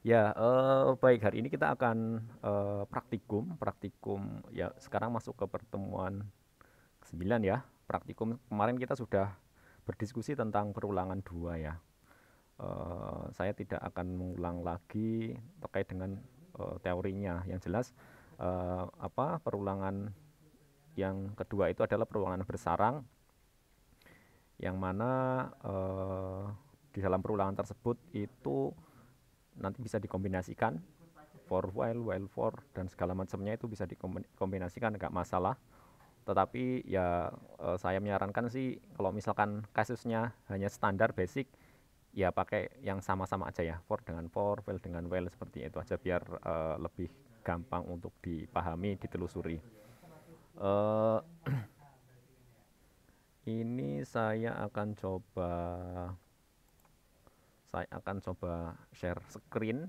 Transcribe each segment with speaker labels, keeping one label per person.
Speaker 1: Ya, uh, baik. Hari ini kita akan uh, praktikum. Praktikum ya, sekarang masuk ke pertemuan ke-9 ya. Praktikum kemarin kita sudah berdiskusi tentang perulangan dua ya. uh, saya tidak akan mengulang lagi terkait dengan uh, teorinya. Yang jelas uh, apa perulangan yang kedua itu adalah perulangan bersarang yang mana uh, di dalam perulangan tersebut itu nanti bisa dikombinasikan for while, while for dan segala macamnya itu bisa dikombinasikan nggak masalah. Tetapi ya eh, saya menyarankan sih kalau misalkan kasusnya hanya standar basic ya pakai yang sama-sama aja ya for dengan for, while dengan while seperti itu aja biar uh, lebih gampang untuk dipahami, ditelusuri. uh, ini saya akan coba saya akan coba share screen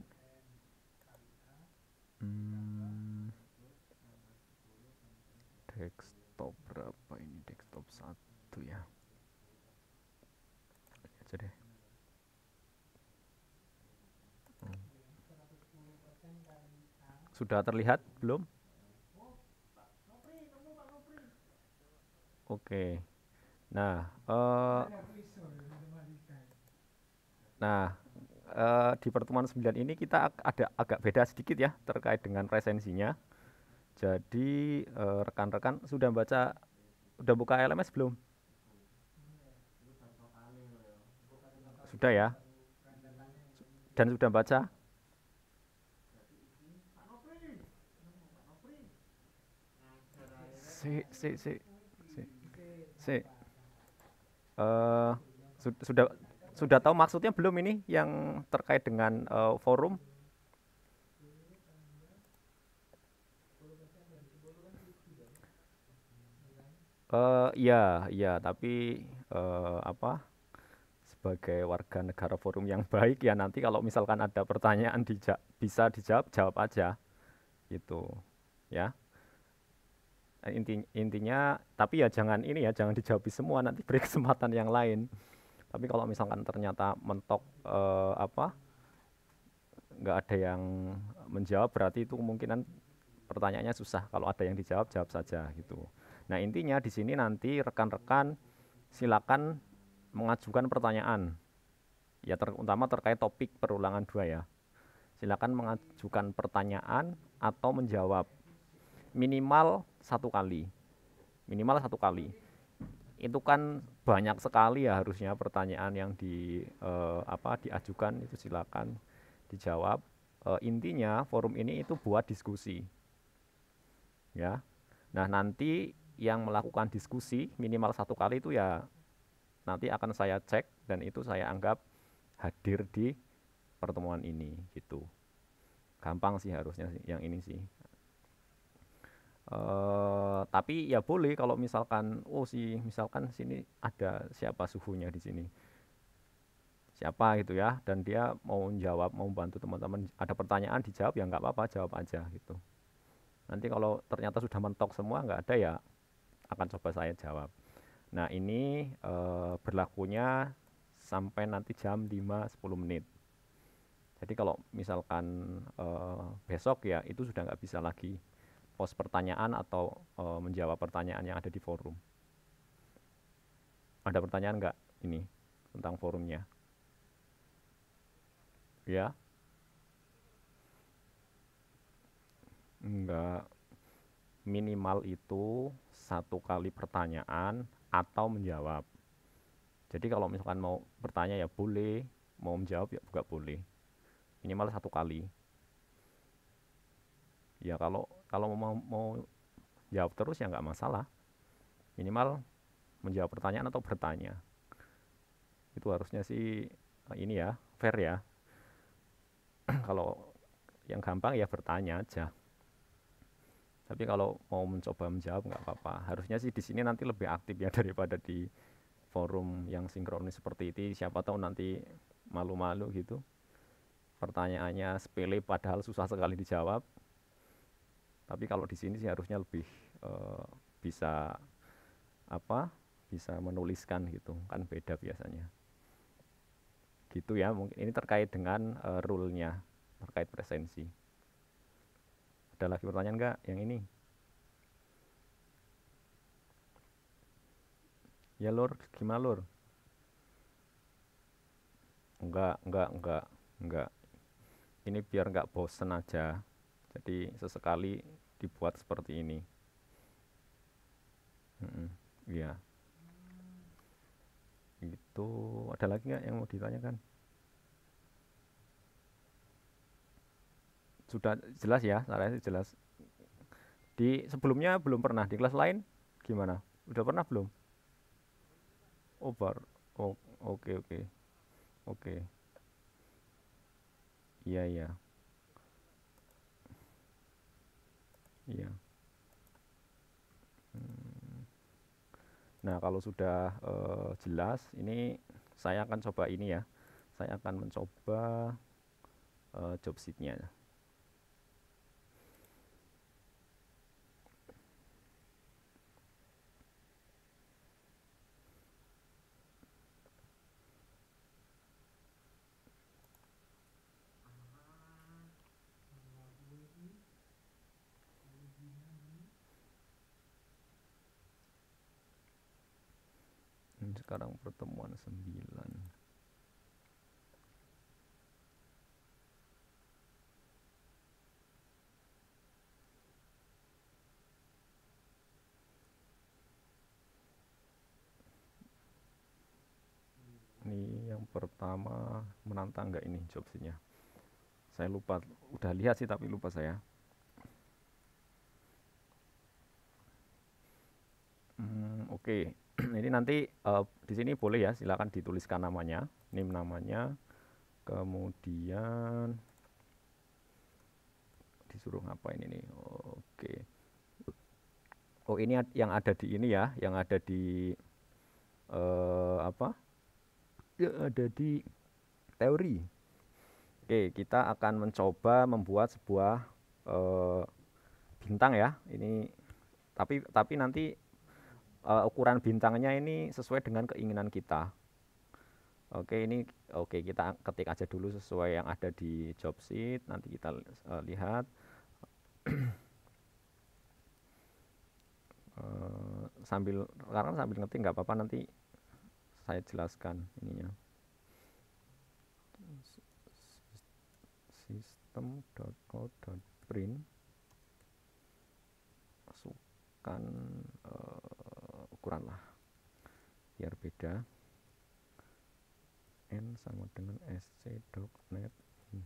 Speaker 1: hmm, desktop berapa ini desktop satu ya hmm. sudah terlihat belum oke okay. nah uh, Nah, e, di pertemuan 9 ini kita ada agak beda sedikit ya terkait dengan presensinya. Jadi eh, rekan-rekan sudah baca sudah buka LMS belum? Sudah ya. Dan sudah baca? Si, si, si, si, si. Uh, sudah sudah tahu maksudnya belum ini yang terkait dengan uh, forum? Uh, ya, ya, tapi uh, apa? Sebagai warga negara forum yang baik ya nanti kalau misalkan ada pertanyaan dija bisa dijawab, jawab aja, gitu, ya. Inti intinya, tapi ya jangan ini ya, jangan dijawab semua nanti beri kesempatan yang lain tapi kalau misalkan ternyata mentok eh, apa nggak ada yang menjawab berarti itu kemungkinan pertanyaannya susah kalau ada yang dijawab jawab saja gitu nah intinya di sini nanti rekan-rekan silakan mengajukan pertanyaan ya terutama terkait topik perulangan dua ya silakan mengajukan pertanyaan atau menjawab minimal satu kali minimal satu kali itu kan banyak sekali ya harusnya pertanyaan yang di eh, apa diajukan itu silakan dijawab. E, intinya forum ini itu buat diskusi. Ya. Nah, nanti yang melakukan diskusi minimal satu kali itu ya nanti akan saya cek dan itu saya anggap hadir di pertemuan ini gitu. Gampang sih harusnya yang ini sih. Eh, tapi ya boleh kalau misalkan oh si misalkan sini ada siapa suhunya di sini siapa gitu ya dan dia mau jawab mau bantu teman-teman ada pertanyaan dijawab ya nggak apa-apa jawab aja gitu nanti kalau ternyata sudah mentok semua nggak ada ya akan coba saya jawab nah ini eh, berlakunya sampai nanti jam 5-10 menit jadi kalau misalkan eh, besok ya itu sudah nggak bisa lagi pos pertanyaan atau e, menjawab pertanyaan yang ada di forum. Ada pertanyaan nggak ini tentang forumnya? Ya? Enggak. Minimal itu satu kali pertanyaan atau menjawab. Jadi kalau misalkan mau bertanya ya boleh, mau menjawab ya juga boleh. Minimal satu kali. Ya kalau kalau mau mau jawab terus ya nggak masalah minimal menjawab pertanyaan atau bertanya itu harusnya sih eh, ini ya fair ya kalau yang gampang ya bertanya aja tapi kalau mau mencoba menjawab nggak apa-apa harusnya sih di sini nanti lebih aktif ya daripada di forum yang sinkronis seperti itu siapa tahu nanti malu-malu gitu pertanyaannya sepele padahal susah sekali dijawab tapi kalau di sini sih harusnya lebih e, bisa apa? Bisa menuliskan gitu, kan beda biasanya. Gitu ya, mungkin ini terkait dengan e, eh, rule terkait presensi. Ada lagi pertanyaan enggak yang ini? Ya lur, gimana lur? Enggak, enggak, enggak, enggak. Ini biar enggak bosen aja. Jadi sesekali dibuat seperti ini hmm, ya itu ada lagi nggak yang mau ditanyakan sudah jelas ya caranya jelas di sebelumnya belum pernah di kelas lain gimana udah pernah belum over, oh, oh, oke oke oke iya iya Iya. Hmm. Nah, kalau sudah uh, jelas, ini saya akan coba ini ya. Saya akan mencoba uh, job sheet-nya. dan sekarang pertemuan 9 ini yang pertama menantang gak ini jobsnya saya lupa udah lihat sih tapi lupa saya Oke, ini nanti uh, di sini boleh ya, silakan dituliskan namanya, nim namanya, kemudian disuruh ngapain ini? Oke, oh ini yang ada di ini ya, yang ada di uh, apa? Ya ada di teori. Oke, kita akan mencoba membuat sebuah uh, bintang ya. Ini tapi tapi nanti uh, ukuran bintangnya ini sesuai dengan keinginan kita. Oke, ini oke kita ketik aja dulu sesuai yang ada di job sheet. Nanti kita uh, lihat. Eh, sambil karena sambil ngetik nggak apa-apa nanti saya jelaskan ininya. print masukkan uh, ukuran lah biar beda n sama dengan sc.net hmm.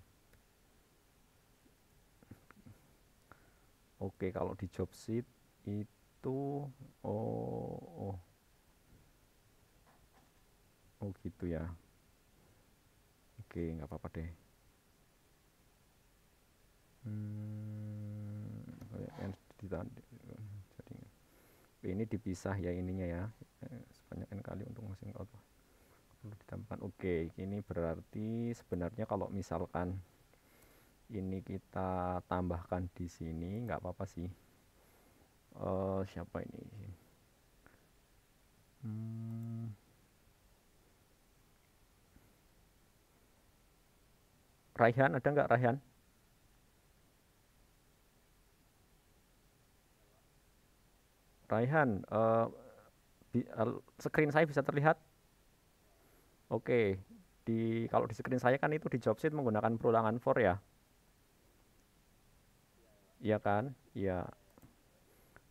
Speaker 1: oke kalau di job sheet itu oh oh oh gitu ya oke nggak apa-apa deh hmm, n di ini dipisah ya ininya ya eh, sebanyak n kali untuk mesin Allah perlu ditambahkan oke okay, ini berarti sebenarnya kalau misalkan ini kita tambahkan di sini nggak apa-apa sih uh, siapa ini hmm. Raihan ada nggak Raihan Raihan, uh, screen saya bisa terlihat? Oke, okay. kalau di screen saya kan itu di job menggunakan perulangan for ya. Iya kan? Iya.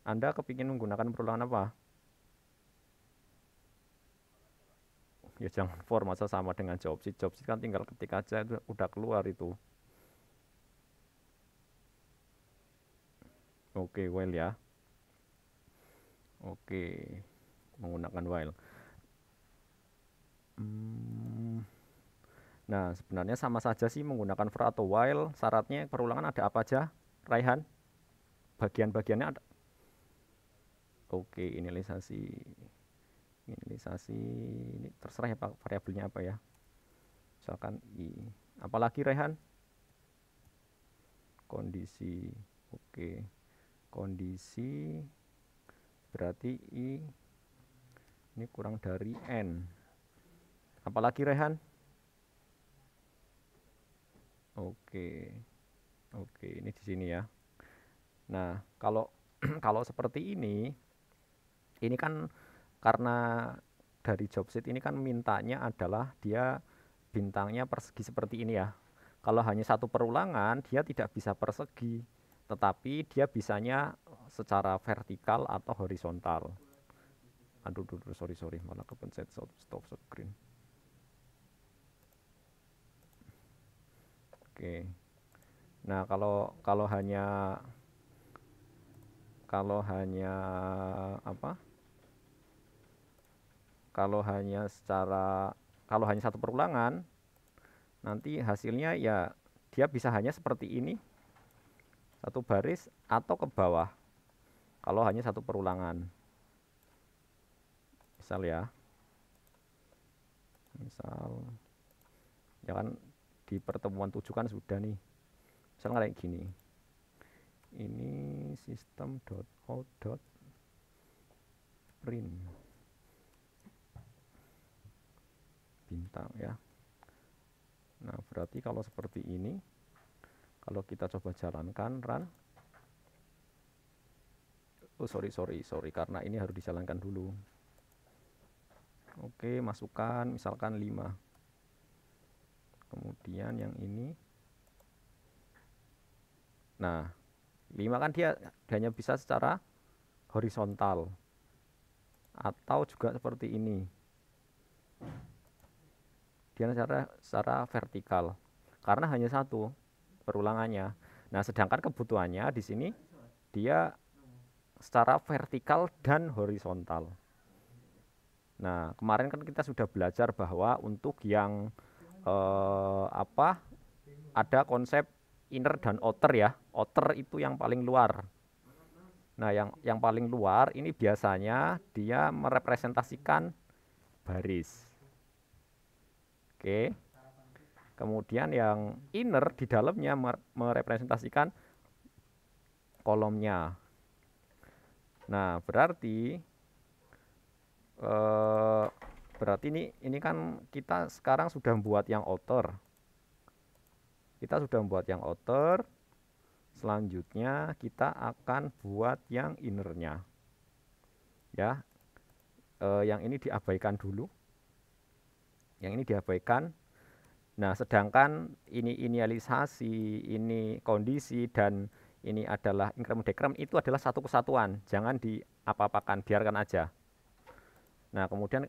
Speaker 1: Anda kepingin menggunakan perulangan apa? Ya jangan for masa sama dengan job sheet. Job kan tinggal ketik aja itu udah keluar itu. Oke, okay, well ya oke menggunakan while hmm. nah sebenarnya sama saja sih menggunakan for atau while syaratnya perulangan ada apa aja Raihan bagian-bagiannya ada oke inisiasi, inisiasi ini terserah ya pak variabelnya apa ya misalkan i apalagi Rehan kondisi oke kondisi berarti I ini kurang dari N apalagi Rehan oke oke ini di sini ya nah kalau kalau seperti ini ini kan karena dari job sheet ini kan mintanya adalah dia bintangnya persegi seperti ini ya kalau hanya satu perulangan dia tidak bisa persegi tetapi dia bisanya secara vertikal atau horizontal. Aduh, aduh, aduh sorry, sorry, malah kepencet stop, stop screen. Oke. Nah, kalau kalau hanya kalau hanya apa? Kalau hanya secara kalau hanya satu perulangan nanti hasilnya ya dia bisa hanya seperti ini satu baris atau ke bawah kalau hanya satu perulangan misal ya misal ya kan di pertemuan tujuh kan sudah nih misal kayak gini ini sistem dot out dot print bintang ya nah berarti kalau seperti ini kalau kita coba jalankan run oh sorry sorry sorry karena ini harus dijalankan dulu oke masukkan misalkan 5 kemudian yang ini nah 5 kan dia hanya bisa secara horizontal atau juga seperti ini dia secara, secara vertikal karena hanya satu perulangannya nah sedangkan kebutuhannya di sini dia secara vertikal dan horizontal. Nah, kemarin kan kita sudah belajar bahwa untuk yang eh, apa ada konsep inner dan outer ya. Outer itu yang paling luar. Nah, yang yang paling luar ini biasanya dia merepresentasikan baris. Oke. Kemudian yang inner di dalamnya merepresentasikan kolomnya. Nah, berarti eh, berarti ini ini kan kita sekarang sudah membuat yang outer. Kita sudah membuat yang outer. Selanjutnya kita akan buat yang innernya. Ya. Eh, yang ini diabaikan dulu. Yang ini diabaikan. Nah, sedangkan ini inisialisasi, ini kondisi dan ini adalah increment decrement itu adalah satu kesatuan jangan di apa-apa apakan biarkan aja nah kemudian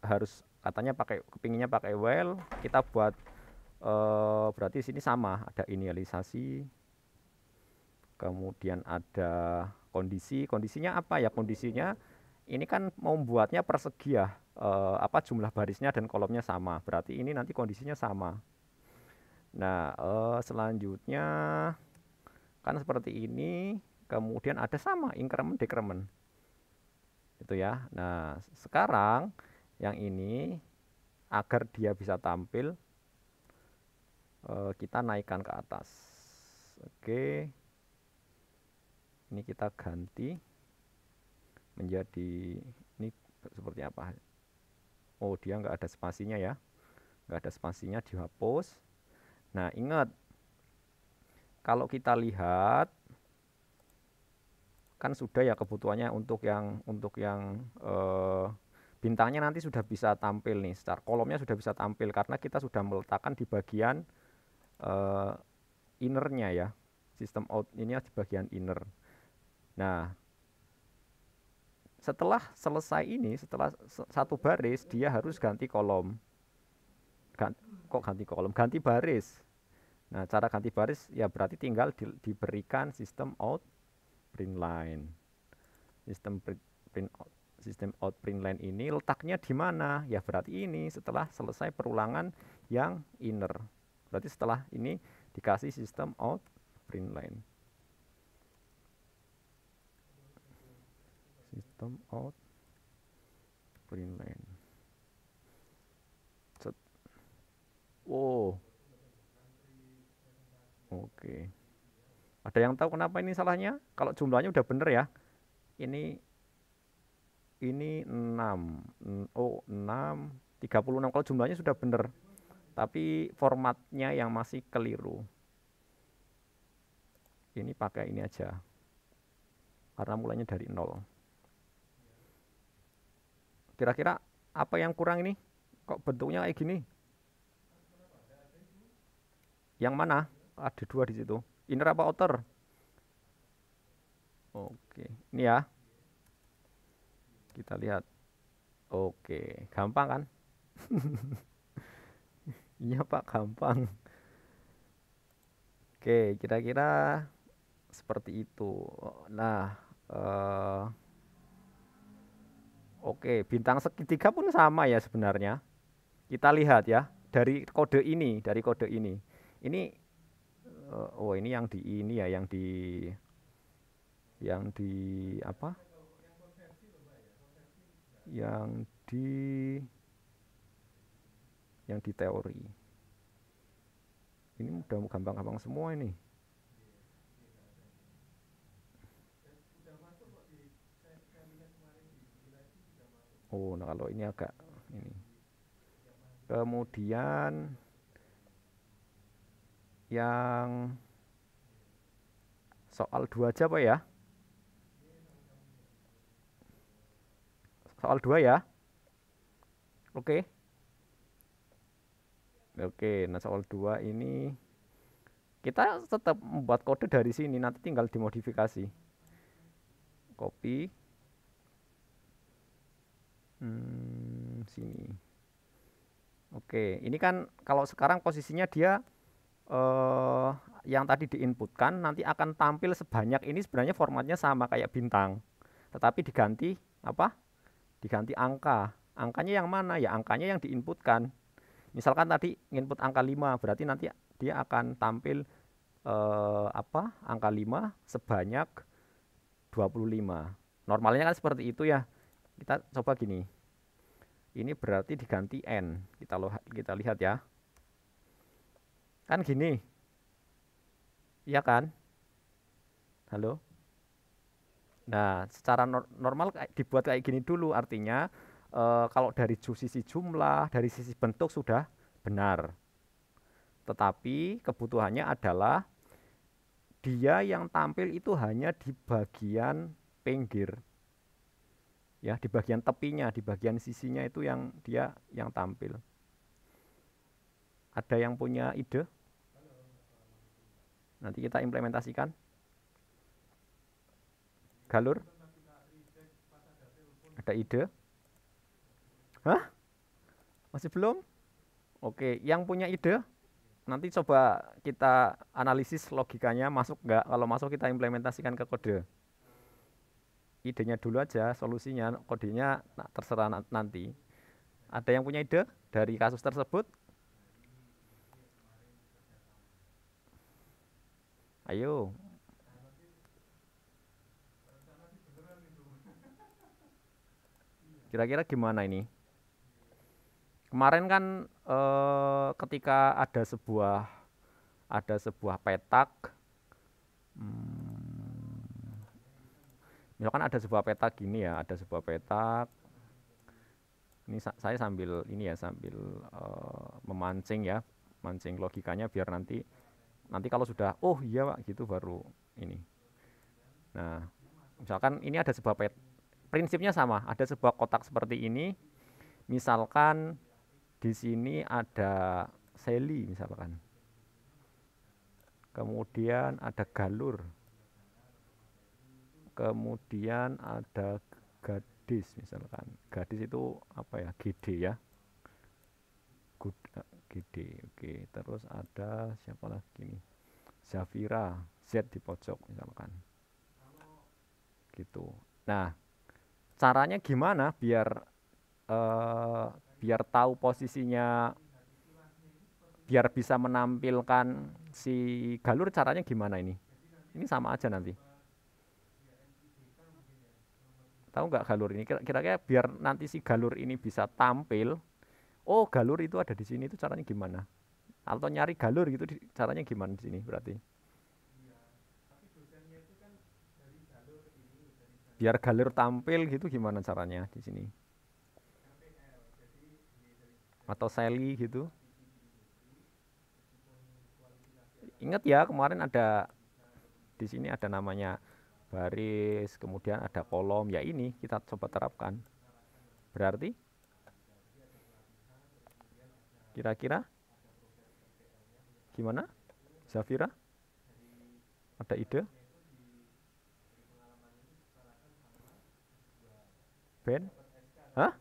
Speaker 1: harus katanya pakai kepinginnya pakai well kita buat e, berarti sini sama ada inialisasi kemudian ada kondisi kondisinya apa ya kondisinya ini kan membuatnya persegi ya e, apa jumlah barisnya dan kolomnya sama berarti ini nanti kondisinya sama nah e, selanjutnya kan seperti ini kemudian ada sama increment decrement itu ya nah sekarang yang ini agar dia bisa tampil eh, kita naikkan ke atas oke ini kita ganti menjadi ini seperti apa oh dia nggak ada spasinya ya nggak ada spasinya dihapus nah ingat kalau kita lihat kan sudah ya kebutuhannya untuk yang untuk yang eh, bintangnya nanti sudah bisa tampil nih star kolomnya sudah bisa tampil karena kita sudah meletakkan di bagian eh, innernya ya sistem out ini di bagian inner nah setelah selesai ini setelah satu baris dia harus ganti kolom ganti, kok ganti kolom ganti baris Nah, cara ganti baris ya berarti tinggal di, diberikan sistem out print line. Sistem print, print out, sistem out print line ini letaknya di mana? Ya berarti ini setelah selesai perulangan yang inner. Berarti setelah ini dikasih sistem out print line. Sistem out print line. Set. Oke. Ada yang tahu kenapa ini salahnya? Kalau jumlahnya udah bener ya. Ini ini 6. Oh, 6 36 kalau jumlahnya sudah bener. Tapi formatnya yang masih keliru. Ini pakai ini aja. Karena mulainya dari nol. Kira-kira apa yang kurang ini? Kok bentuknya kayak gini? Yang mana? ada dua di situ. Inner apa outer? Oke, ini ya. Kita lihat. Oke, gampang kan? Iya Pak, gampang. Oke, kira-kira seperti itu. Nah, uh, oke, bintang segitiga pun sama ya sebenarnya. Kita lihat ya dari kode ini, dari kode ini. Ini uh, oh ini yang di ini ya yang di yang di apa yang di yang di teori ini mudah gampang-gampang semua ini Oh, nah kalau ini agak ini. Kemudian yang soal dua aja Pak ya soal dua ya oke okay. oke okay, nah soal dua ini kita tetap membuat kode dari sini nanti tinggal dimodifikasi copy hmm, sini oke okay. ini kan kalau sekarang posisinya dia eh, yang tadi diinputkan nanti akan tampil sebanyak ini sebenarnya formatnya sama kayak bintang tetapi diganti apa diganti angka angkanya yang mana ya angkanya yang diinputkan misalkan tadi input angka 5 berarti nanti dia akan tampil eh, apa angka 5 sebanyak 25 normalnya kan seperti itu ya kita coba gini ini berarti diganti n kita lo, kita lihat ya Kan gini. Iya kan? Halo? Nah, secara nor normal dibuat kayak gini dulu artinya e, kalau dari sisi jumlah, dari sisi bentuk sudah benar. Tetapi kebutuhannya adalah dia yang tampil itu hanya di bagian pinggir. Ya, di bagian tepinya, di bagian sisinya itu yang dia yang tampil. Ada yang punya ide? nanti kita implementasikan galur ada ide Hah? masih belum oke yang punya ide nanti coba kita analisis logikanya masuk nggak kalau masuk kita implementasikan ke kode idenya dulu aja solusinya kodenya nah, terserah nanti ada yang punya ide dari kasus tersebut Ayo. Kira-kira gimana ini? Kemarin kan eh, ketika ada sebuah ada sebuah petak hmm, misalkan ada sebuah petak gini ya, ada sebuah petak ini sa saya sambil ini ya sambil uh, memancing ya mancing logikanya biar nanti Nanti kalau sudah oh iya Pak gitu baru ini. Nah, misalkan ini ada sebuah pet. Prinsipnya sama, ada sebuah kotak seperti ini. Misalkan di sini ada seli misalkan. Kemudian ada galur. Kemudian ada gadis misalkan. Gadis itu apa ya? gede ya. GD oke terus ada siapa lagi nih Zafira Z di pojok misalkan gitu nah caranya gimana biar eh, biar tahu posisinya biar bisa menampilkan si galur caranya gimana ini ini sama aja nanti tahu nggak galur ini kira-kira biar nanti si galur ini bisa tampil oh galur itu ada di sini itu caranya gimana atau nyari galur gitu caranya gimana di sini berarti biar galur tampil gitu gimana caranya di sini atau seli gitu ingat ya kemarin ada di sini ada namanya baris kemudian ada kolom ya ini kita coba terapkan berarti Kira-kira? Gimana? Zafira? Ada ide? Ben? Hah?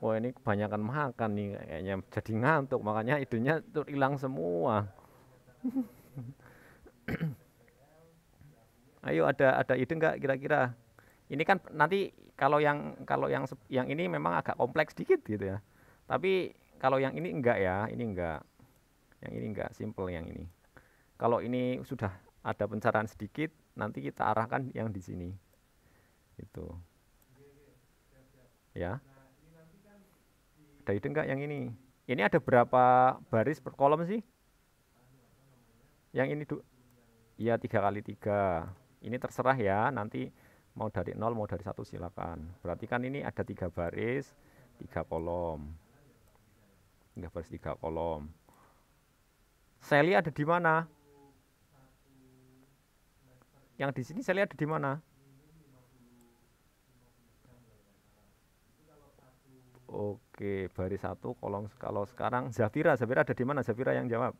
Speaker 1: Wah ini kebanyakan makan nih kayaknya jadi ngantuk makanya idenya tuh hilang semua. Ayo ada ada ide nggak kira-kira? Ini kan nanti kalau yang kalau yang yang ini memang agak kompleks dikit gitu ya. Tapi kalau yang ini enggak ya, ini enggak. Yang ini enggak, simple yang ini. Kalau ini sudah ada pencaran sedikit, nanti kita arahkan yang di sini. Itu. Ya. Ada ide enggak yang ini? Ini ada berapa baris per kolom sih? Yang ini du Iya, tiga kali tiga. Ini terserah ya, nanti mau dari nol mau dari satu silakan. Berarti kan ini ada tiga baris, tiga kolom. Enggak baris tiga kolom. Seli ada di mana? Yang di sini seli ada di mana? Oke, baris satu kolom kalau sekarang Zafira, Zafira ada di mana? Zafira yang jawab.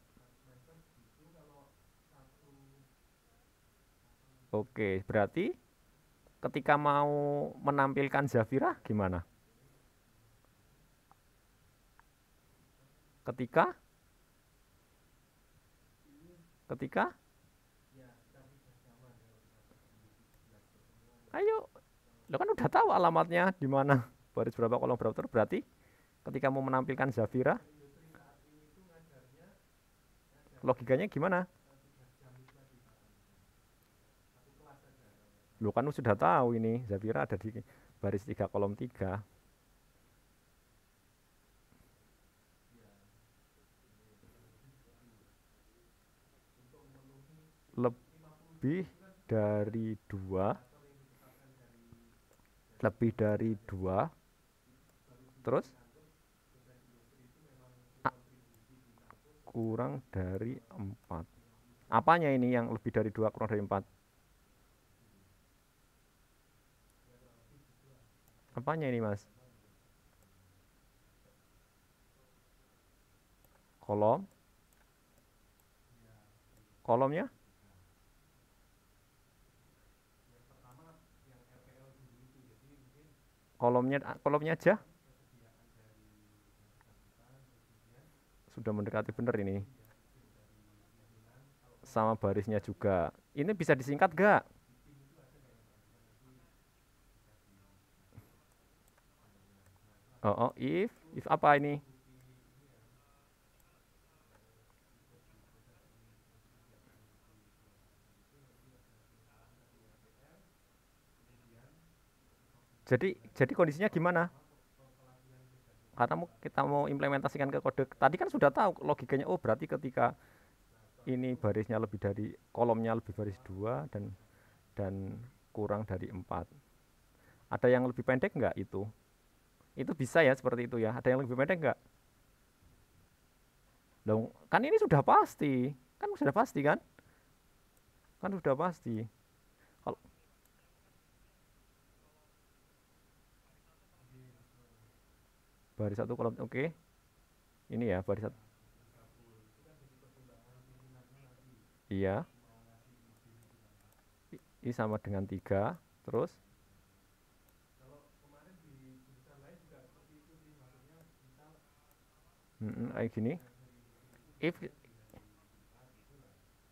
Speaker 1: Oke, berarti ketika mau menampilkan Zafira gimana? ketika ketika ayo lo kan udah tahu alamatnya di mana baris berapa kolom berapa berarti ketika mau menampilkan Zafira logikanya gimana lo kan sudah tahu ini Zafira ada di baris tiga kolom tiga. lebih dari dua lebih dari dua terus kurang dari empat apanya ini yang lebih dari dua kurang dari empat apanya ini mas kolom kolomnya kolomnya ah, kolomnya aja sudah mendekati benar ini sama barisnya juga ini bisa disingkat gak oh, oh if if apa ini jadi jadi kondisinya gimana karena kita mau implementasikan ke kode tadi kan sudah tahu logikanya oh berarti ketika ini barisnya lebih dari kolomnya lebih baris dua dan dan kurang dari empat ada yang lebih pendek nggak itu itu bisa ya seperti itu ya ada yang lebih pendek nggak dong kan ini sudah pasti kan sudah pasti kan kan sudah pasti baris satu kolom oke okay. ini ya baris satu iya I sama dengan tiga terus Mm -mm, kayak gini if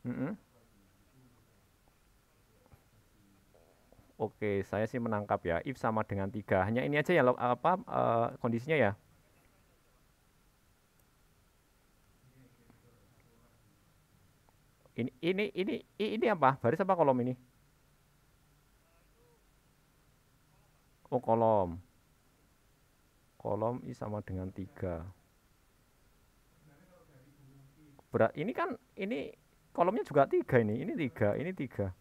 Speaker 1: mm -mm. Oke, saya sih menangkap ya. If sama dengan tiga. Hanya ini aja ya lo, apa uh, kondisinya ya. Ini ini ini ini apa? Baris apa kolom ini? Oh, kolom. Kolom I sama dengan tiga. Berat ini kan ini kolomnya juga tiga ini. Ini tiga, ini tiga.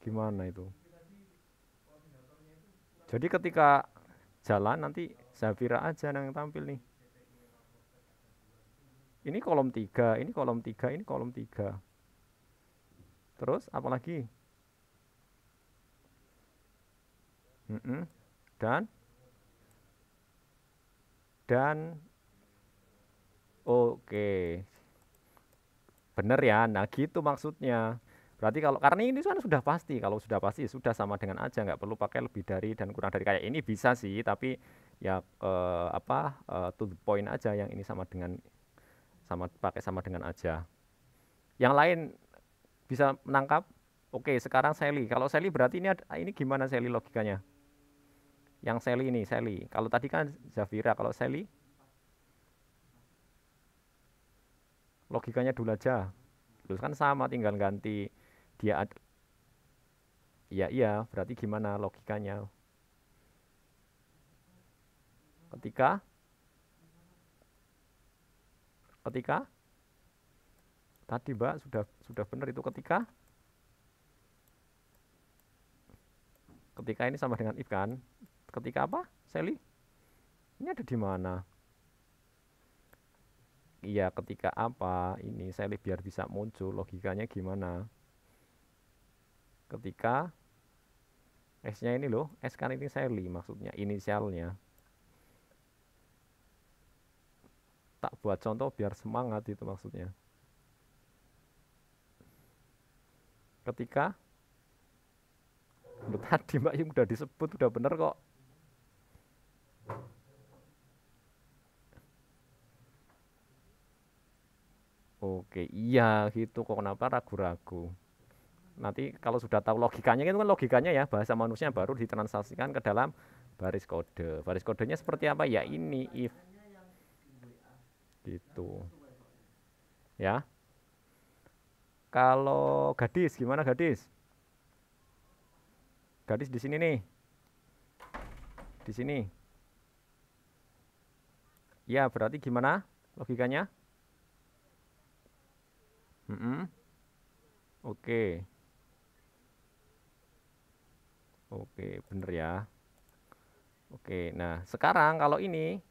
Speaker 1: gimana itu jadi ketika jalan nanti Zafira aja yang tampil nih ini kolom tiga, ini kolom tiga, ini kolom tiga. terus apalagi mm -mm. dan dan oke okay. bener ya nah gitu maksudnya Berarti kalau karena ini kan sudah pasti, kalau sudah pasti sudah sama dengan aja, nggak perlu pakai lebih dari dan kurang dari kayak ini bisa sih, tapi ya eh, apa eh, to the point aja yang ini sama dengan sama pakai sama dengan aja. Yang lain bisa menangkap. Oke, sekarang Sally. Kalau Sally berarti ini ada, ini gimana Sally logikanya? Yang Sally ini, Sally. Kalau tadi kan Zafira, kalau Sally logikanya dulu aja. Terus kan sama tinggal ganti dia ad ya iya berarti gimana logikanya ketika ketika tadi mbak sudah sudah benar itu ketika ketika ini sama dengan if kan ketika apa Sally ini ada di mana iya ketika apa ini Sally biar bisa muncul logikanya gimana ketika S-nya ini loh, S kan ini seri maksudnya, inisialnya. Tak buat contoh biar semangat itu maksudnya. Ketika Loh, tadi Mbak Yum udah disebut udah bener kok. Oke, iya gitu kok kenapa ragu-ragu nanti kalau sudah tahu logikanya itu kan logikanya ya bahasa manusia baru ditransaksikan ke dalam baris kode. Baris kodenya seperti apa? Ya ini if gitu. Ya. Kalau gadis gimana gadis? Gadis di sini nih. Di sini. Ya, berarti gimana logikanya? Mm -mm. Oke. Okay. Oke, bener ya. Oke, nah sekarang kalau ini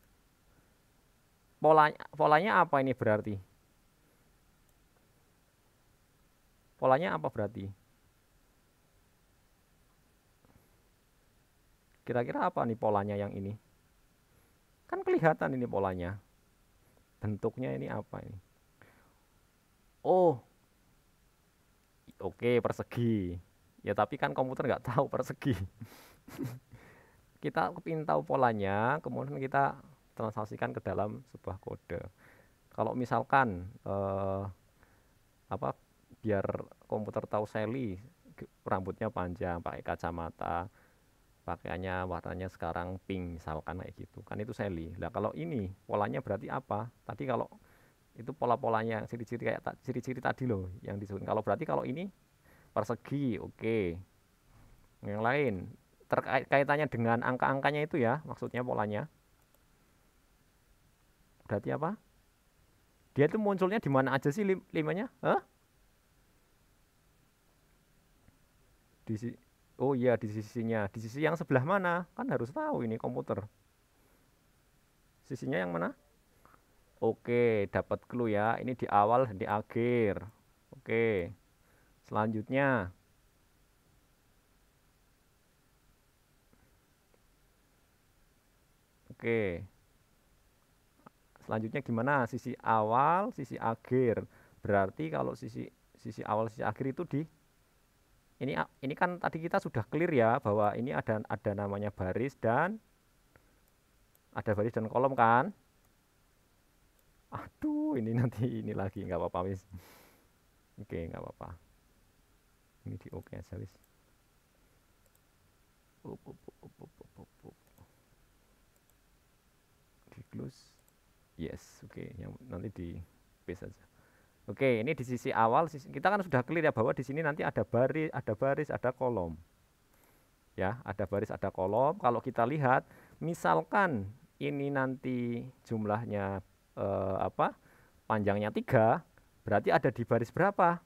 Speaker 1: polanya polanya apa ini berarti? Polanya apa berarti? Kira-kira apa nih polanya yang ini? Kan kelihatan ini polanya. Bentuknya ini apa ini? Oh. Oke, persegi ya tapi kan komputer nggak tahu persegi kita ingin tahu polanya kemudian kita transaksikan ke dalam sebuah kode kalau misalkan eh, apa biar komputer tahu Sally rambutnya panjang pakai kacamata pakaiannya warnanya sekarang pink misalkan kayak gitu kan itu Sally nah kalau ini polanya berarti apa tadi kalau itu pola-polanya ciri-ciri kayak ciri-ciri tadi loh yang disebut kalau berarti kalau ini persegi oke okay. yang lain terkait kaitannya dengan angka-angkanya itu ya maksudnya polanya berarti apa dia itu munculnya di mana aja sih lim limanya huh? di si oh iya di sisinya di sisi yang sebelah mana kan harus tahu ini komputer sisinya yang mana oke dapat clue ya ini di awal di akhir oke Selanjutnya, Oke. Selanjutnya gimana? Sisi awal, sisi akhir. Berarti kalau sisi sisi awal, sisi akhir itu di ini ini kan tadi kita sudah clear ya bahwa ini ada ada namanya baris dan ada baris dan kolom kan? Aduh, ini nanti ini lagi nggak apa-apa Oke, nggak apa-apa ini di oke ya aja wis di close yes oke okay. yang nanti di paste aja oke okay, ini di sisi awal sisi, kita kan sudah clear ya bahwa di sini nanti ada baris ada baris ada kolom ya ada baris ada kolom kalau kita lihat misalkan ini nanti jumlahnya eh, apa panjangnya tiga berarti ada di baris berapa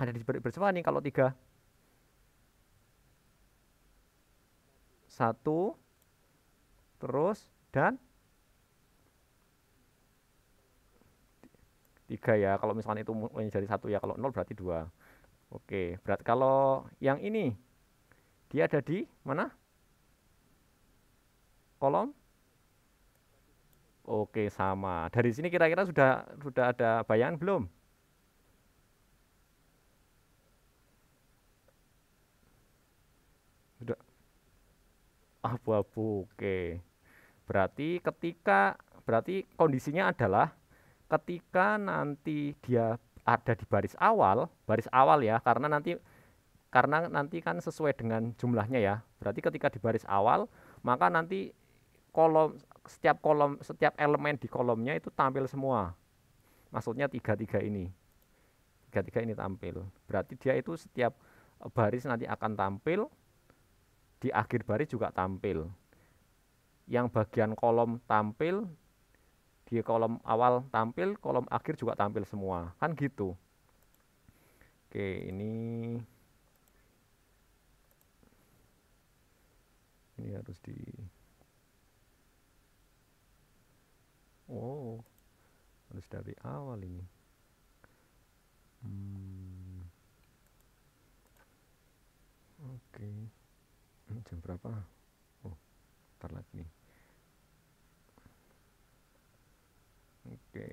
Speaker 1: ada di berapa nih kalau tiga satu terus dan tiga ya kalau misalkan itu mulai dari satu ya kalau nol berarti dua oke berat kalau yang ini dia ada di mana kolom oke sama dari sini kira-kira sudah sudah ada bayangan belum abu-abu oke berarti ketika berarti kondisinya adalah ketika nanti dia ada di baris awal baris awal ya karena nanti karena nanti kan sesuai dengan jumlahnya ya berarti ketika di baris awal maka nanti kolom setiap kolom setiap elemen di kolomnya itu tampil semua maksudnya tiga tiga ini tiga tiga ini tampil berarti dia itu setiap baris nanti akan tampil di akhir baris juga tampil. Yang bagian kolom tampil, di kolom awal tampil, kolom akhir juga tampil semua. Kan gitu. Oke, ini ini harus di Oh, harus dari awal ini. Hmm. Oke. Okay. Hmm, jam berapa oh telat nih oke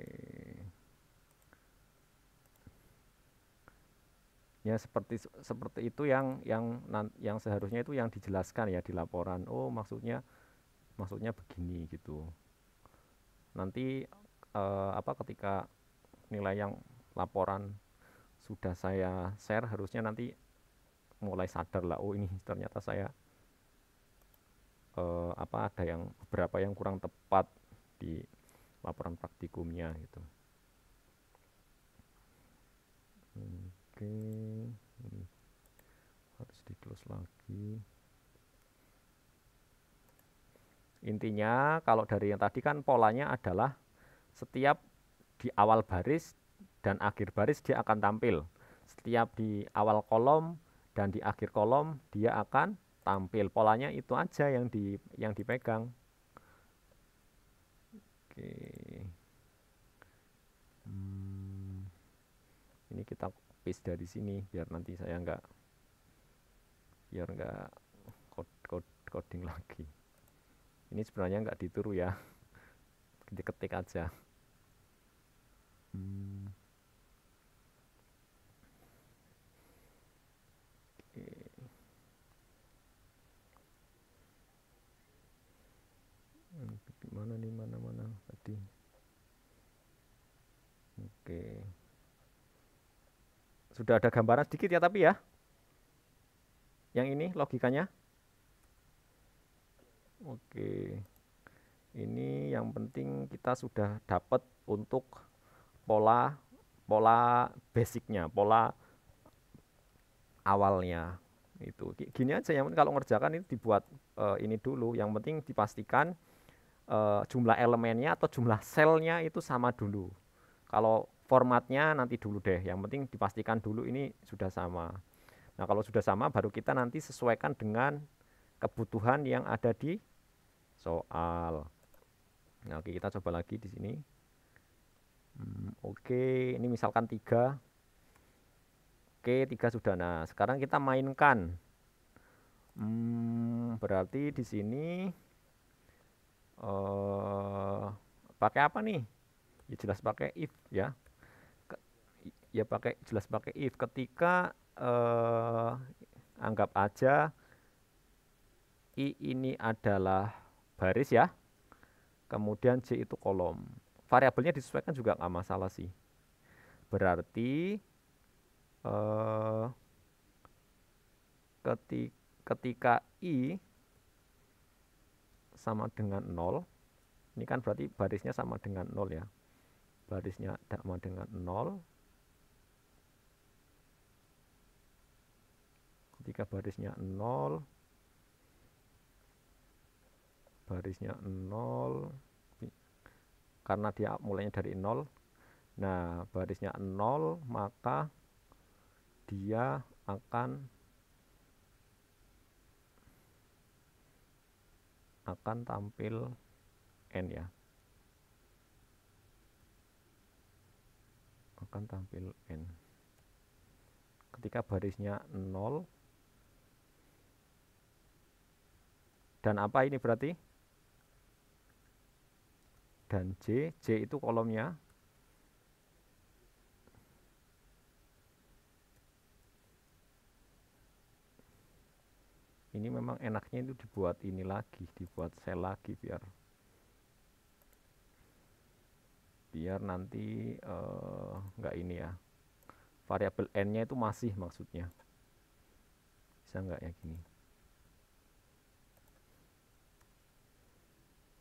Speaker 1: ya seperti seperti itu yang yang yang seharusnya itu yang dijelaskan ya di laporan oh maksudnya maksudnya begini gitu nanti eh, apa ketika nilai yang laporan sudah saya share harusnya nanti mulai sadar lah oh ini ternyata saya eh, apa ada yang beberapa yang kurang tepat di laporan praktikumnya gitu. Oke, ini harus di close lagi. Intinya kalau dari yang tadi kan polanya adalah setiap di awal baris dan akhir baris dia akan tampil. Setiap di awal kolom dan di akhir kolom dia akan tampil polanya itu aja yang di yang dipegang oke hmm. ini kita paste dari sini biar nanti saya nggak biar nggak code, code, coding lagi ini sebenarnya nggak dituruh ya diketik aja hmm. mana di mana-mana tadi. Oke. Sudah ada gambaran sedikit ya tapi ya. Yang ini logikanya. Oke. Ini yang penting kita sudah dapat untuk pola pola basicnya, pola awalnya itu gini aja yang penting kalau ngerjakan ini dibuat uh, ini dulu yang penting dipastikan uh, jumlah elemennya atau jumlah selnya itu sama dulu. Kalau formatnya nanti dulu deh, yang penting dipastikan dulu ini sudah sama. Nah kalau sudah sama baru kita nanti sesuaikan dengan kebutuhan yang ada di soal. Nah, oke kita coba lagi di sini. Hmm, oke ini misalkan tiga. Oke tiga sudah. Nah sekarang kita mainkan. Hmm, berarti di sini uh, pakai apa nih ya jelas pakai if ya Ke, ya pakai jelas pakai if ketika uh, anggap aja i ini adalah baris ya kemudian j itu kolom variabelnya disesuaikan juga nggak masalah sih berarti eh, ketika, ketika i sama dengan 0 ini kan berarti barisnya sama dengan 0 ya barisnya sama dengan 0 ketika barisnya 0 barisnya 0 karena dia mulainya dari 0 nah barisnya 0 maka dia akan akan tampil n ya akan tampil n ketika barisnya 0 dan apa ini berarti dan J J itu kolomnya ini memang enaknya itu dibuat ini lagi dibuat sel lagi biar biar nanti enggak eh, uh, ini ya variabel n nya itu masih maksudnya bisa enggak ya gini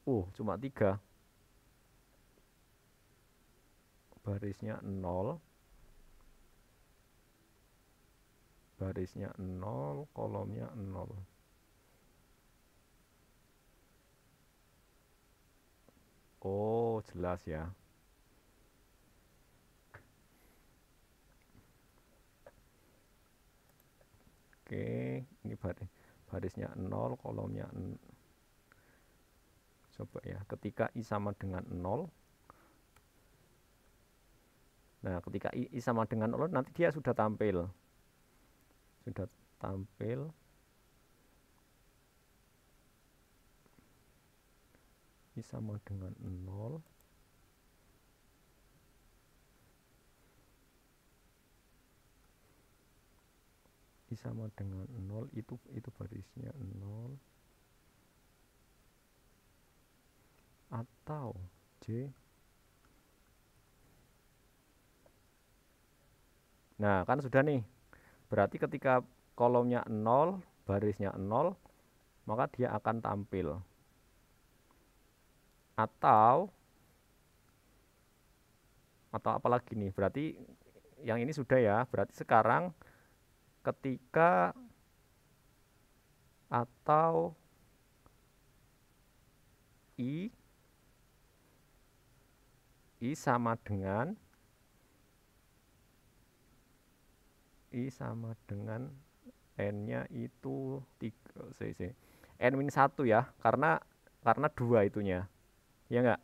Speaker 1: uh cuma tiga barisnya 0 barisnya 0 kolomnya 0 Oh jelas ya Oke ini baris barisnya 0 kolomnya 0. coba ya ketika I sama dengan 0 Nah ketika I, I sama dengan 0 nanti dia sudah tampil sudah tampil ini sama dengan 0 ini sama dengan 0 itu itu barisnya 0 atau J Nah, kan sudah nih. Berarti ketika kolomnya 0, barisnya 0, maka dia akan tampil. Atau atau apalagi nih, berarti yang ini sudah ya. Berarti sekarang ketika atau i i sama dengan I sama dengan N-nya itu tiga cc. N min satu ya, karena karena dua itunya. Ya enggak?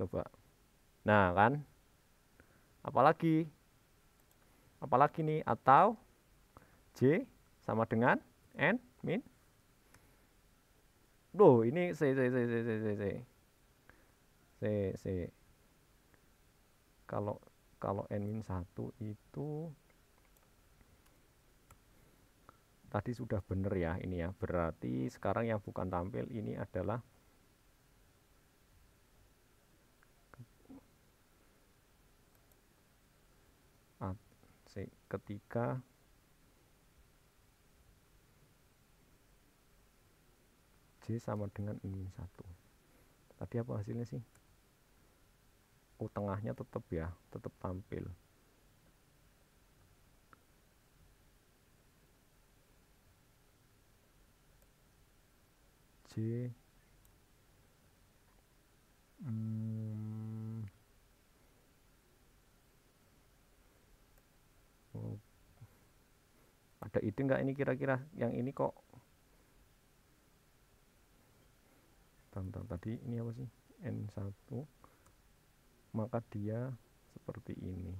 Speaker 1: Coba. Nah, kan? Apalagi? Apalagi nih atau J sama dengan N min Loh, ini C C C C C C C. C C. Kalau kalau n min satu itu tadi sudah benar ya ini ya berarti sekarang yang bukan tampil ini adalah ketika J sama dengan ini satu. tadi apa hasilnya sih? Oh tengahnya tetap ya tetap tampil C hmm, oh. ada ide nggak ini kira-kira yang ini kok tentang tadi ini apa sih N1 maka dia seperti ini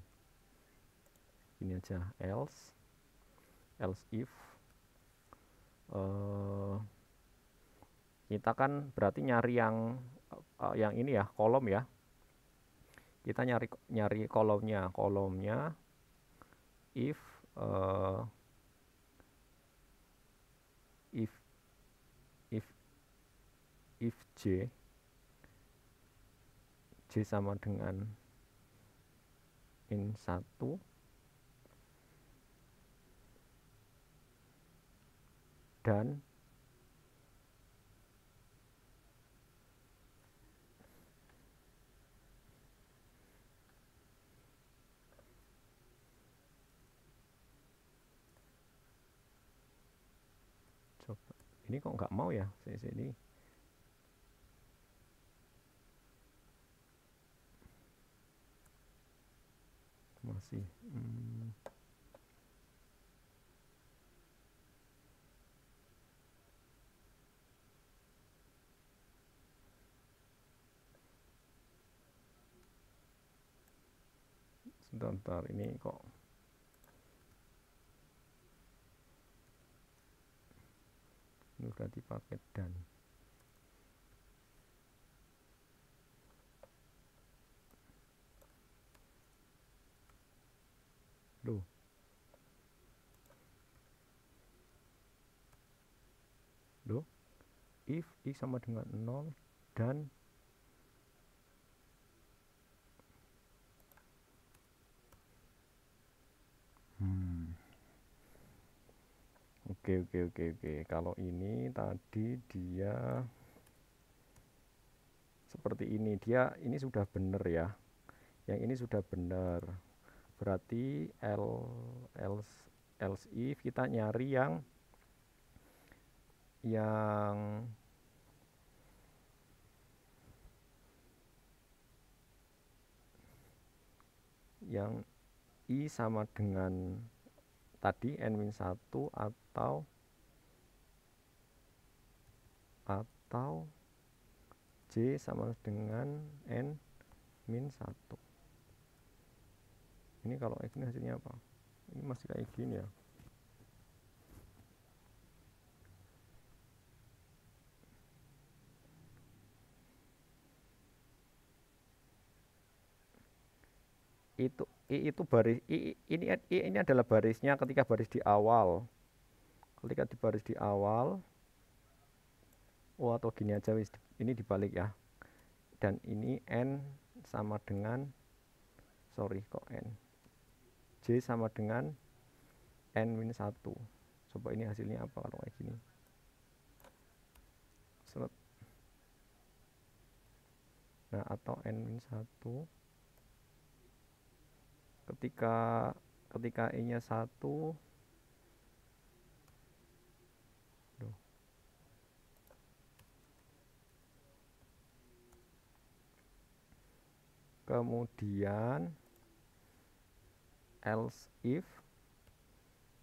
Speaker 1: ini aja else else if uh, kita kan berarti nyari yang uh, yang ini ya, kolom ya. Kita nyari nyari kolomnya, kolomnya if uh, if if if j j sama dengan in satu dan coba ini kok nggak mau ya saya sini masih hmm. sebentar ini kok ini berarti paket dan loh loh if i sama dengan 0 dan oke oke oke oke kalau ini tadi dia seperti ini dia ini sudah benar ya yang ini sudah benar berarti L, L L if kita nyari yang yang yang i sama dengan tadi N-1 atau atau J sama dengan N-1 ini kalau X ini hasilnya apa? ini masih kayak gini ya itu i itu baris i, ini i ini adalah barisnya ketika baris di awal ketika di baris di awal oh atau gini aja wis ini dibalik ya dan ini n sama dengan sorry kok n j sama dengan n minus satu coba ini hasilnya apa kalau kayak gini Selep. nah atau n minus satu ketika ketika i nya satu, kemudian else if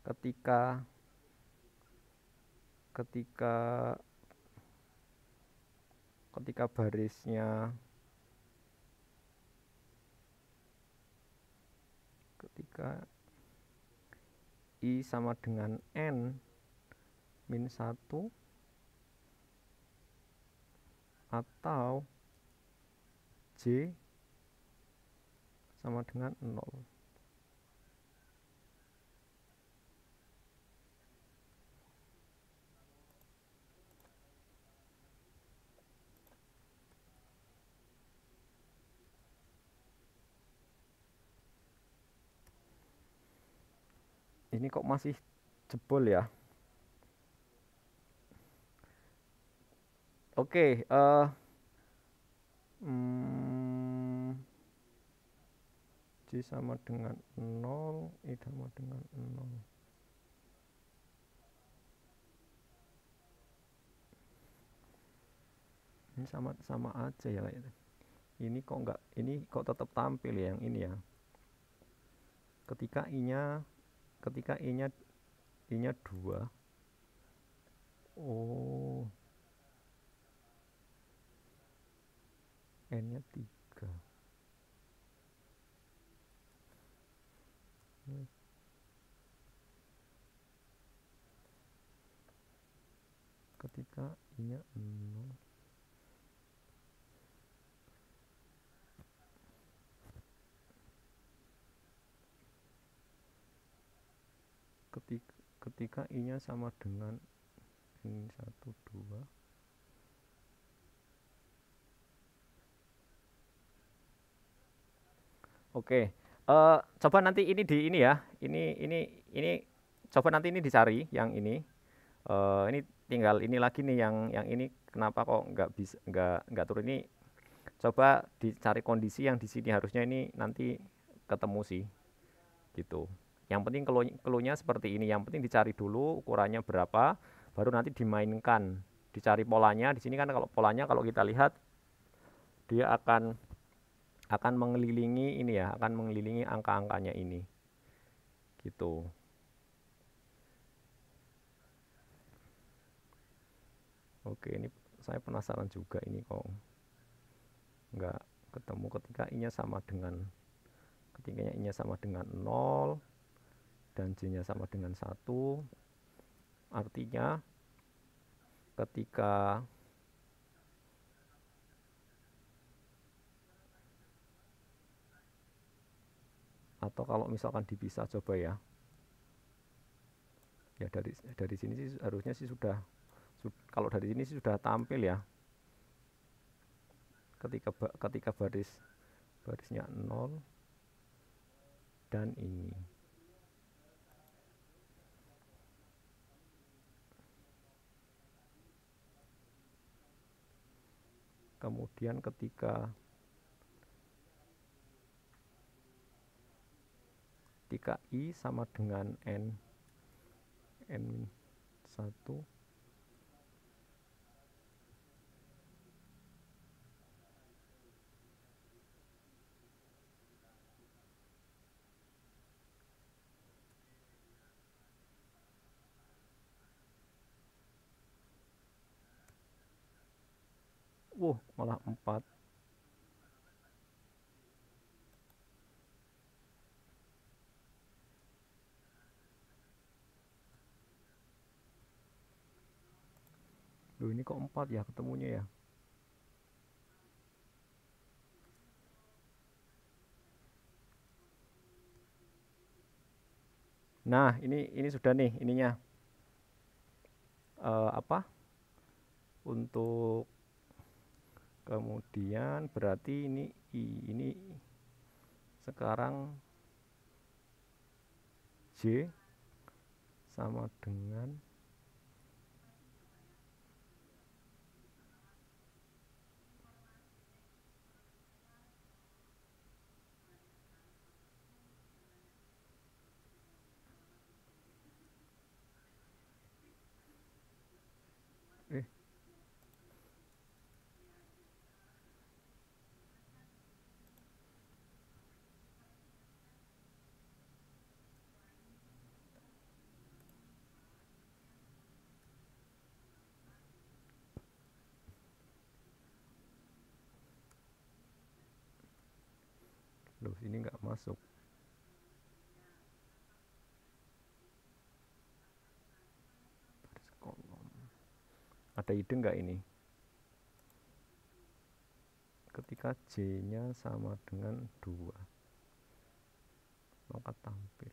Speaker 1: ketika ketika ketika barisnya maka I sama dengan N min 1 atau J sama dengan 0 ini kok masih jebol ya oke okay, uh, eh, hmm, J sama dengan 0 I sama dengan 0 ini sama sama aja ya ini kok enggak ini kok tetap tampil ya yang ini ya ketika i nya ketika i nya i nya 2 oh n nya 3 ketika i nya ketika, ketika i nya sama dengan satu dua Oke, uh, coba nanti ini di ini ya, ini ini ini coba nanti ini dicari yang ini, uh, ini tinggal ini lagi nih yang yang ini kenapa kok nggak bisa nggak nggak turun ini, coba dicari kondisi yang di sini harusnya ini nanti ketemu sih, gitu. Yang penting keluhnya seperti ini. Yang penting dicari dulu ukurannya berapa, baru nanti dimainkan. Dicari polanya. Di sini kan kalau polanya kalau kita lihat dia akan akan mengelilingi ini ya, akan mengelilingi angka-angkanya ini. Gitu. Oke, ini saya penasaran juga ini kok nggak ketemu ketika inya sama dengan ketika inya sama dengan 0 dan J nya sama dengan satu, artinya ketika atau kalau misalkan dipisah coba ya ya dari dari sini sih harusnya sih sudah kalau dari sini sih sudah tampil ya ketika ketika baris barisnya 0 dan ini kemudian ketika ketika I sama dengan N N 1 salah 4 Duh ini kok 4 ya ketemunya ya Nah, ini ini sudah nih ininya. Uh, apa? Untuk kemudian berarti ini i ini sekarang j sama dengan ini nggak masuk ada ide nggak ini ketika J nya sama dengan dua, maka tampil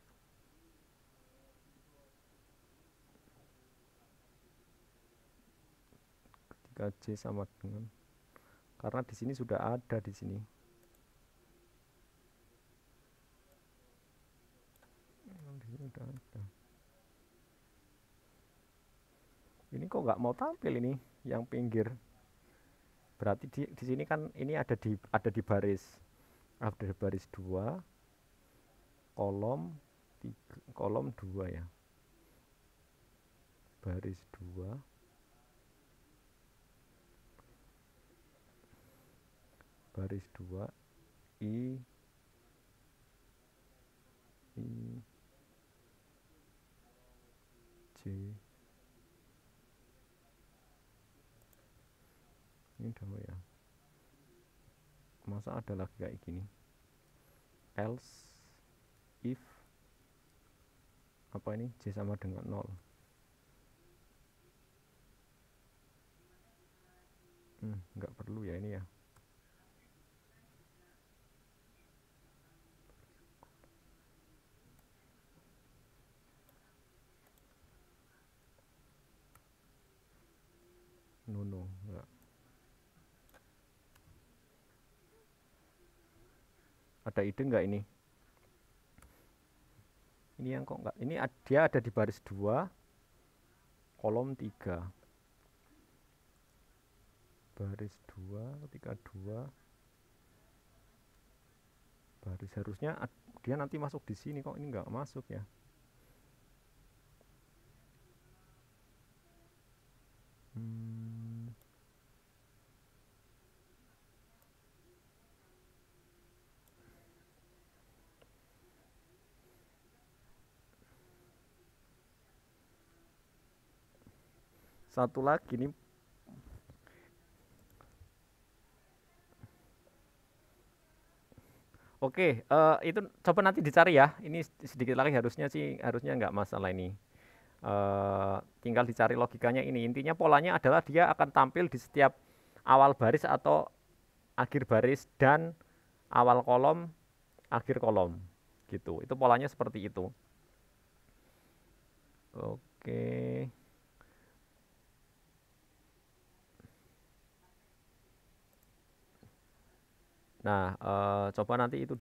Speaker 1: ketika J sama dengan karena di sini sudah ada di sini Udah Ini kok nggak mau tampil ini yang pinggir. Berarti di, di sini kan ini ada di ada di baris ada di baris dua kolom tiga, kolom dua ya. Baris dua baris dua i i ini udah ya masa ada lagi kayak gini else if apa ini J sama dengan nol hmm, nggak perlu ya ini ya enggak. Ya. ada ide enggak ini ini yang kok enggak? ini dia ada di baris 2 kolom 3 baris 2 ketika 2 baris harusnya dia nanti masuk di sini kok ini enggak masuk ya hmm. satu lagi nih Oke, uh, itu coba nanti dicari ya. Ini sedikit lagi harusnya sih harusnya nggak masalah ini. Uh, tinggal dicari logikanya ini. Intinya polanya adalah dia akan tampil di setiap awal baris atau akhir baris dan awal kolom, akhir kolom, gitu. Itu polanya seperti itu. Oke. Nah, uh, coba nanti itu